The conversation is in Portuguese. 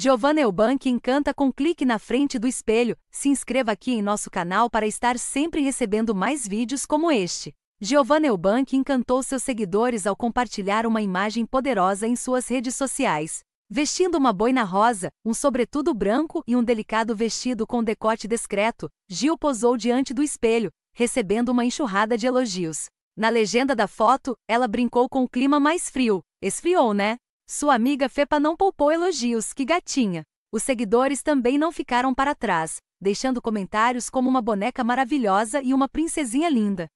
Giovanna Eubank encanta com clique na frente do espelho. Se inscreva aqui em nosso canal para estar sempre recebendo mais vídeos como este. Giovanna Eubank encantou seus seguidores ao compartilhar uma imagem poderosa em suas redes sociais. Vestindo uma boina rosa, um sobretudo branco e um delicado vestido com decote discreto, Gil posou diante do espelho, recebendo uma enxurrada de elogios. Na legenda da foto, ela brincou com o clima mais frio. Esfriou, né? Sua amiga Fepa não poupou elogios, que gatinha. Os seguidores também não ficaram para trás, deixando comentários como uma boneca maravilhosa e uma princesinha linda.